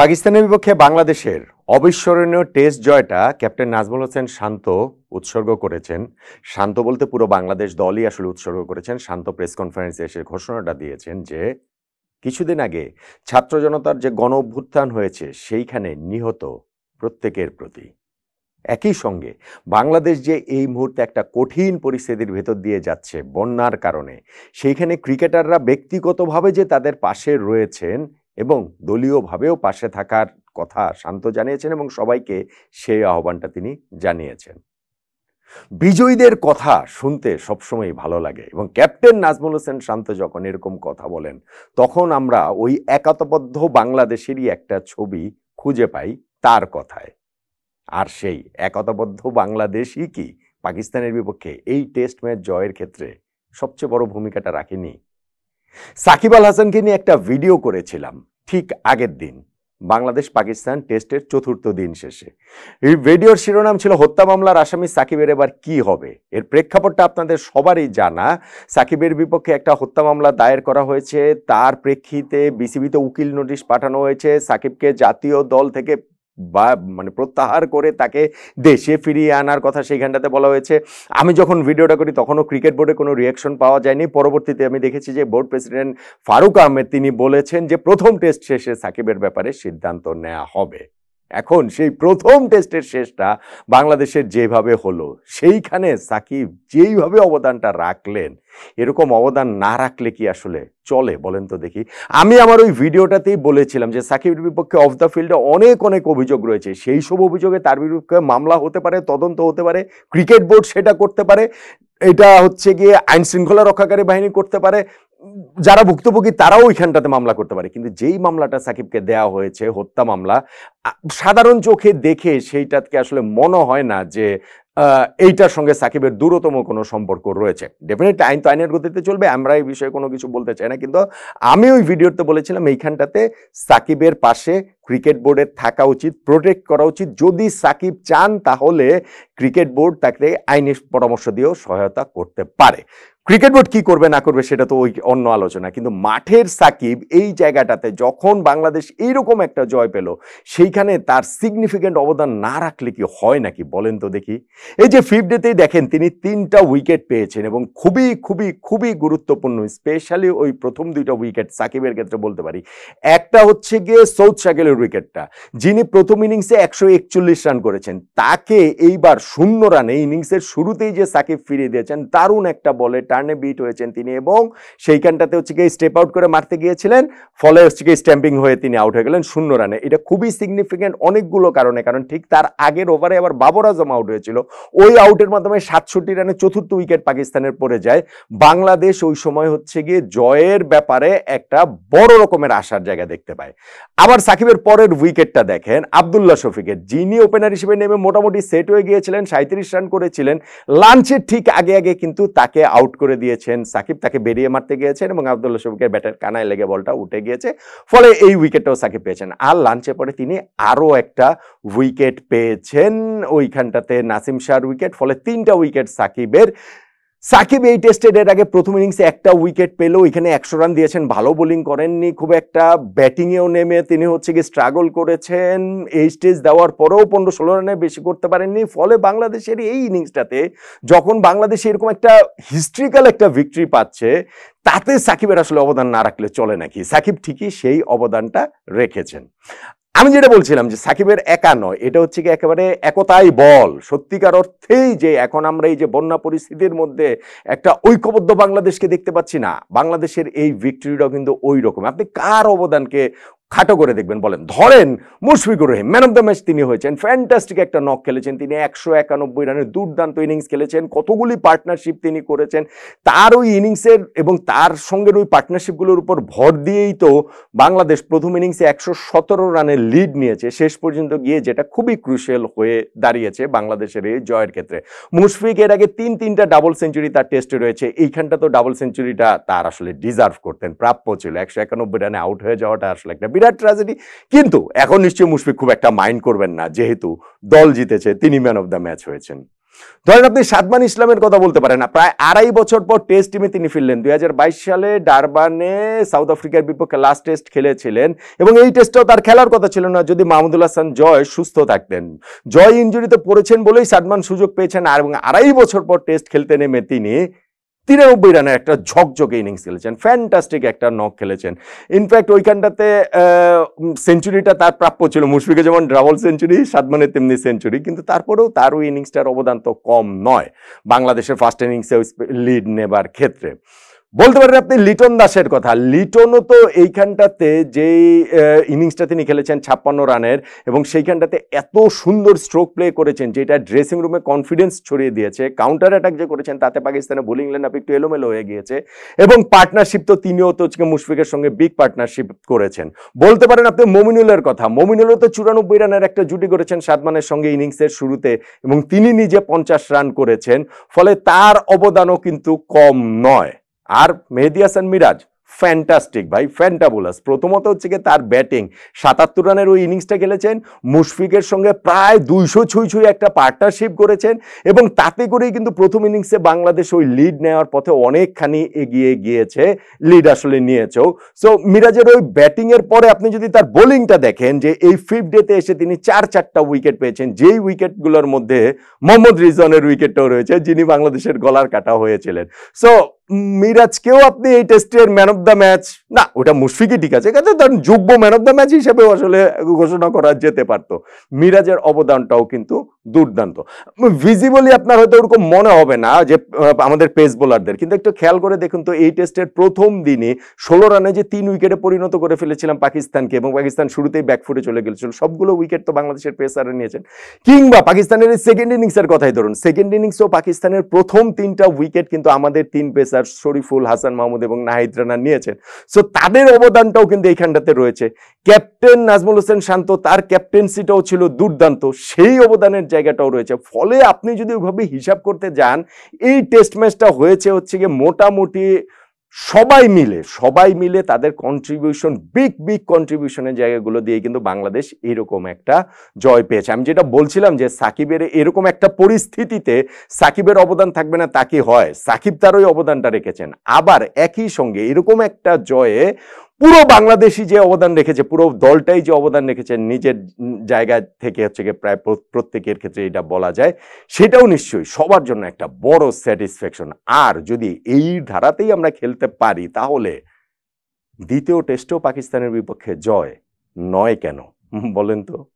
পাকিস্তানের বিপক্ষে বাংলাদেশের অবিস্মরণীয় টেস্ট জয়টা ক্যাপ্টেন নাজমুল হোসেন শান্ত উৎসর্গ করেছেন শান্ত বলতে পুরো বাংলাদেশ দলই আসলে উৎসর্গ করেছেন শান্ত প্রেস কনফারেন্সে এসে ঘোষণাটা দিয়েছেন যে কিছুদিন আগে ছাত্র জনতার যে গণ অভ্যুত্থান হয়েছে সেইখানে নিহত প্রত্যেকের প্রতি একই সঙ্গে বাংলাদেশ যে এই মুহূর্তে একটা কঠিন পরিস্থিতির ভেতর দিয়ে যাচ্ছে বন্যার কারণে সেইখানে ক্রিকেটাররা ব্যক্তিগতভাবে যে তাদের পাশে রয়েছেন এবং দলীয়ভাবেও পাশে থাকার কথা শান্ত জানিয়েছেন এবং সবাইকে সেই আহ্বানটা তিনি জানিয়েছেন বিজয়ীদের কথা শুনতে সবসময় ভালো লাগে এবং ক্যাপ্টেন নাজমুল হোসেন শান্ত যখন এরকম কথা বলেন তখন আমরা ওই একাতবদ্ধ বাংলাদেশেরই একটা ছবি খুঁজে পাই তার কথায় আর সেই একতাবদ্ধ বাংলাদেশই কি পাকিস্তানের বিপক্ষে এই টেস্ট ম্যাচ জয়ের ক্ষেত্রে সবচেয়ে বড় ভূমিকাটা রাখেনি সাকিব আল হাসানকে নিয়ে একটা ভিডিও করেছিলাম ঠিক আগের দিন বাংলাদেশ পাকিস্তান টেস্টের চতুর্থ দিন শেষে এই ভিডিওর শিরোনাম ছিল হত্যা মামলার আসামি সাকিবের এবার কি হবে এর প্রেক্ষাপটটা আপনাদের সবারই জানা সাকিবের বিপক্ষে একটা হত্যা মামলা দায়ের করা হয়েছে তার প্রেক্ষিতে বিসিবিতে উকিল নোটিশ পাঠানো হয়েছে সাকিবকে জাতীয় দল থেকে বা মানে প্রত্যাহার করে তাকে দেশে ফিরিয়ে আনার কথা সেইখানটাতে বলা হয়েছে আমি যখন ভিডিওটা করি তখনও ক্রিকেট বোর্ডে কোনো রিয়াকশন পাওয়া যায়নি পরবর্তীতে আমি দেখেছি যে বোর্ড প্রেসিডেন্ট ফারুক আহমেদ তিনি বলেছেন যে প্রথম টেস্ট শেষে সাকিবের ব্যাপারে সিদ্ধান্ত নেওয়া হবে এখন সেই প্রথম টেস্টের শেষটা বাংলাদেশের যেভাবে হলো সেইখানে সাকিব যেইভাবে অবদানটা রাখলেন এরকম অবদান না রাখলে কি আসলে চলে বলেন তো দেখি আমি আমার ওই ভিডিওটাতেই বলেছিলাম যে সাকিবের বিপক্ষে অফ দ্য ফিল্ডে অনেক অনেক অভিযোগ রয়েছে সেই সব অভিযোগে তার বিরুদ্ধে মামলা হতে পারে তদন্ত হতে পারে ক্রিকেট বোর্ড সেটা করতে পারে এটা হচ্ছে গিয়ে আইন শৃঙ্খলা রক্ষাকারী বাহিনী করতে পারে যারা ভুক্তভোগী তারাও ওইখানটাতে মামলা করতে পারে কিন্তু যেই মামলাটা সাকিবকে দেয়া হয়েছে হত্যা মামলা সাধারণ চোখে দেখে সেইটাকে আসলে মনে হয় না যে এইটার সঙ্গে সাকিবের দূরতম কোনো সম্পর্ক রয়েছে ডেফিনেটলি আইন তো আইনের গতিতে চলবে আমরা এই বিষয়ে কোনো কিছু বলতে চাই না কিন্তু আমি ওই ভিডিওতে বলেছিলাম এইখানটাতে সাকিবের পাশে ক্রিকেট বোর্ডের থাকা উচিত প্রোটেক্ট করা উচিত যদি সাকিব চান তাহলে ক্রিকেট বোর্ড তাকে আইনের পরামর্শ দিয়েও সহায়তা করতে পারে ক্রিকেট বোর্ড কি করবে না করবে সেটা তো ওই অন্য আলোচনা কিন্তু মাঠের সাকিব এই জায়গাটাতে যখন বাংলাদেশ এইরকম একটা জয় পেল সেইখানে তার সিগনিফিক্যান্ট অবদান না রাখলে কি হয় নাকি বলেন তো দেখি এই যে ফিফ ডেতেই দেখেন তিনি তিনটা উইকেট পেয়েছেন এবং খুবই খুবই খুবই গুরুত্বপূর্ণ স্পেশালি ওই প্রথম দুইটা উইকেট সাকিবের ক্ষেত্রে বলতে পারি একটা হচ্ছে গিয়ে সৌদ সাকিল পরের উইকেটটা যিনি প্রথম ইনিংসে একশো রান করেছেন তাকে এইবার শূন্য রানে ইনিংসের শুরুতেই যে সাকিব ফিরিয়ে দিয়েছেন দারুণ একটা বলে টার্নে বিট হয়েছেন তিনি এবং সেইখানটাতে হচ্ছে গিয়ে স্টেপ আউট করে মারতে গিয়েছিলেন ফলে হচ্ছে গিয়ে স্ট্যাম্পিং হয়ে তিনি আউট হয়ে গেলেন শূন্য রানে এটা খুবই সিগনিফিক্যান্ট অনেকগুলো কারণে কারণ ঠিক তার আগের ওভারে আবার বাবর আজম আউট হয়েছিল ওই আউটের মাধ্যমে সাতষট্টি রানে চতুর্থ উইকেট পাকিস্তানের পড়ে যায় বাংলাদেশ ওই সময় হচ্ছে গিয়ে জয়ের ব্যাপারে একটা বড় রকমের আশার জায়গা দেখতে পায় আবার সাকিবের পরের উইকেটটা দেখেন আবদুল্লা শফিকের যিনি ওপেনার হিসেবে নেমে মোটামুটি সেট হয়ে গিয়েছিলেন সাঁত্রিশ রান করেছিলেন লাঞ্চের ঠিক আগে আগে কিন্তু তাকে আউট করে দিয়েছেন সাকিব তাকে বেরিয়ে মারতে গিয়েছেন এবং আবদুল্লা শফিকের ব্যাটের কানায় লেগে বলটা উঠে গিয়েছে ফলে এই উইকেটটাও সাকিব পেয়েছেন আর লাঞ্চের পরে তিনি আরও একটা উইকেট পেয়েছেন ওইখানটাতে নাসিম শাহর উইকেট ফলে তিনটা উইকেট সাকিবের সাকিব এই টেস্টের এর আগে প্রথম ইনিংসে একটা উইকেট পেল এখানে একশো রান দিয়েছেন ভালো বোলিং করেননি খুব একটা ব্যাটিংয়েও নেমে তিনি হচ্ছে কি স্ট্রাগল করেছেন এই স্টেজ দেওয়ার পরেও পনেরো ষোলো রানে বেশি করতে পারেননি ফলে বাংলাদেশের এই ইনিংসটাতে যখন বাংলাদেশ এরকম একটা হিস্ট্রিক্যাল একটা ভিক্টরি পাচ্ছে তাতে সাকিবের আসলে অবদান না রাখলে চলে নাকি সাকিব ঠিকই সেই অবদানটা রেখেছেন আমি যেটা বলছিলাম যে সাকিবের একা নয় এটা হচ্ছে কি একেবারে একতাই বল সত্যিকার অর্থেই যে এখন আমরা এই যে বন্যা পরিস্থিতির মধ্যে একটা ঐক্যবদ্ধ বাংলাদেশকে দেখতে পাচ্ছি না বাংলাদেশের এই ভিক্টরিটাও কিন্তু ওই রকম আপনি কার অবদানকে খাটো করে দেখবেন বলেন ধরেন Mushfiqur Rahim man of the match তিনি হয়েছেন ফ্যান্টাস্টিক একটা নক খেলেছেন তিনি একশো একানব্বই রানের দুর্দান্ত ইনিংস খেলেছেন কতগুলি পার্টনারশিপ তিনি করেছেন তার ওই ইনিংসের এবং তার সঙ্গের ওই পার্টনারশিপগুলোর উপর ভর দিয়েই তো বাংলাদেশ প্রথম ইনিংসে একশো সতেরো রানের লিড নিয়েছে শেষ পর্যন্ত গিয়ে যেটা খুবই ক্রুশিয়াল হয়ে দাঁড়িয়েছে বাংলাদেশের এই জয়ের ক্ষেত্রে মুশফিক এর আগে তিন তিনটা ডাবল সেঞ্চুরি তার টেস্টে রয়েছে এইখানটা তো ডাবল সেঞ্চুরিটা তার আসলে ডিজার্ভ করতেন প্রাপ্য ছিল একশো একানব্বই রানে আউট হয়ে যাওয়াটা আসলে একটা বিরাট ট্র্যাজেডি কিন্তু এখন নিশ্চয়ই মুশফিক খুব একটা মাইন্ড করবেন না যেহেতু দল জিতেছে তিনি ম্যান অফ দ্য ম্যাচ হয়েছেন ধরেন আপনি সাদমান ইসলামের কথা বলতে পারেন প্রায় আড়াই বছর পর টেস্ট টিমে তিনি ফিরলেন দুই বাইশ সালে ডারবানে সাউথ আফ্রিকার বিপক্ষে লাস্ট টেস্ট খেলেছিলেন এবং এই টেস্টটাও তার খেলার কথা ছিল না যদি মাহমুদুল হাসান জয় সুস্থ থাকতেন জয় ইঞ্জুরিতে পড়েছেন বলেই সাদমান সুযোগ পেয়েছেন আর এবং আড়াই বছর পর টেস্ট খেলতে নেমে তিনি তিরানব্বই রানের একটা ঝকঝকে ইনিংস খেলেছেন ফ্যান্টাস্টিক একটা নক খেলেছেন ইনফ্যাক্ট ওইখানটাতে সেঞ্চুরিটা তার প্রাপ্য ছিল মুশফিকে যেমন ডাবল সেঞ্চুরি সাদমানের তেমনি সেঞ্চুরি কিন্তু তারপরেও তার ওই ইনিংসটার অবদান তো কম নয় বাংলাদেশের ফার্স্ট ইনিংসে লিড নেবার ক্ষেত্রে বলতে পারেন আপনি লিটন দাসের কথা লিটনও তো এইখানটাতে যেই ইনিংসটা তিনি খেলেছেন ছাপ্পান্ন রানের এবং সেইখানটাতে এত সুন্দর স্ট্রোক প্লে করেছেন যেটা ড্রেসিং রুমে কনফিডেন্স ছড়িয়ে দিয়েছে কাউন্টার অ্যাটাক যে করেছেন তাতে পাকিস্তানের বোলিং লাইন আপ একটু এলোমেলো হয়ে গিয়েছে এবং পার্টনারশিপ তো তিনিও তো মুশফিকের সঙ্গে বিগ পার্টনারশিপ করেছেন বলতে পারেন আপনি মমিনুলের কথা মমিনুলও তো চুরানব্বই রানের একটা জুটি করেছেন সাদমানের সঙ্গে ইনিংসের শুরুতে এবং তিনি নিজে পঞ্চাশ রান করেছেন ফলে তার অবদানও কিন্তু কম নয় আর মেহেদি হাসান মিরাজ ফ্যান্টাস্টিক ভাই ফ্যান্টাবুলাস প্রথমত হচ্ছে গিয়ে তার ব্যাটিং সাতাত্তর রানের ওই ইনিংসটা খেলেছেন মুশফিকের সঙ্গে প্রায় দুইশো ছুঁই ছুঁই একটা পার্টনারশিপ করেছেন এবং তাতে করেই কিন্তু প্রথম ইনিংসে বাংলাদেশ ওই লিড নেওয়ার পথে অনেকখানি এগিয়ে গিয়েছে লিড আসলে নিয়েছেও সো মিরাজের ওই ব্যাটিংয়ের পরে আপনি যদি তার বোলিংটা দেখেন যে এই ফিফ ডেতে এসে তিনি চার চারটা উইকেট পেয়েছেন যেই উইকেটগুলোর মধ্যে মোহাম্মদ রিজনের উইকেটটাও রয়েছে যিনি বাংলাদেশের গলার কাটা হয়েছিলেন সো মিরাজকেও আপনি এই টেস্টের ম্যান অফ দ্য ম্যাচ না ওটা মুশফিকই ঠিক আছে কাছে যোগ্য ম্যান অফ দ্য ম্যাচ হিসেবে আসলে ঘোষণা করা যেতে পারত মিরাজের অবদানটাও কিন্তু দুর্দান্ত ভিজিবলি আপনার হয়তো ওরকম মনে হবে না যে আমাদের পেস বোলারদের কিন্তু একটু খেয়াল করে দেখুন তো এই টেস্টের প্রথম দিনে ষোলো রানে যে তিন উইকেটে পরিণত করে ফেলেছিলাম পাকিস্তানকে এবং পাকিস্তান শুরুতেই ব্যাকফুটে চলে গেছিল সবগুলো উইকেট তো বাংলাদেশের পেসাররা নিয়েছেন কিংবা পাকিস্তানের সেকেন্ড ইনিংসের কথাই ধরুন সেকেন্ড ইনিংসও পাকিস্তানের প্রথম তিনটা উইকেট কিন্তু আমাদের তিন পেস আর শরীফুল হাসান মাহমুদ এবং নাহিদ রানা নিয়েছেন সো তাদের অবদানটাও কিন্তু এইখানটাতে রয়েছে ক্যাপ্টেন নাজমুল হোসেন শান্ত তার ক্যাপ্টেন্সিটাও ছিল দুর্দান্ত সেই অবদানের জায়গাটাও রয়েছে ফলে আপনি যদি ওইভাবে হিসাব করতে যান এই টেস্ট ম্যাচটা হয়েছে হচ্ছে গিয়ে মোটামুটি সবাই মিলে সবাই মিলে তাদের কন্ট্রিবিউশন বিগ বিগ কন্ট্রিবিউশনের জায়গাগুলো দিয়ে কিন্তু বাংলাদেশ এরকম একটা জয় পেয়েছে আমি যেটা বলছিলাম যে সাকিবের এরকম একটা পরিস্থিতিতে সাকিবের অবদান থাকবে না তা কি হয় সাকিব তার ওই অবদানটা রেখেছেন আবার একই সঙ্গে এরকম একটা জয়ে পুরো বাংলাদেশি যে অবদান রেখেছে পুরো দলটাই যে অবদান রেখেছে নিজের জায়গা থেকে হচ্ছে গিয়ে প্রায় প্রত্যেকের ক্ষেত্রে এটা বলা যায় সেটাও নিশ্চয়ই সবার জন্য একটা বড় স্যাটিসফ্যাকশন আর যদি এই ধারাতেই আমরা খেলতে পারি তাহলে দ্বিতীয় টেস্টেও পাকিস্তানের বিপক্ষে জয় নয় কেন বলেন তো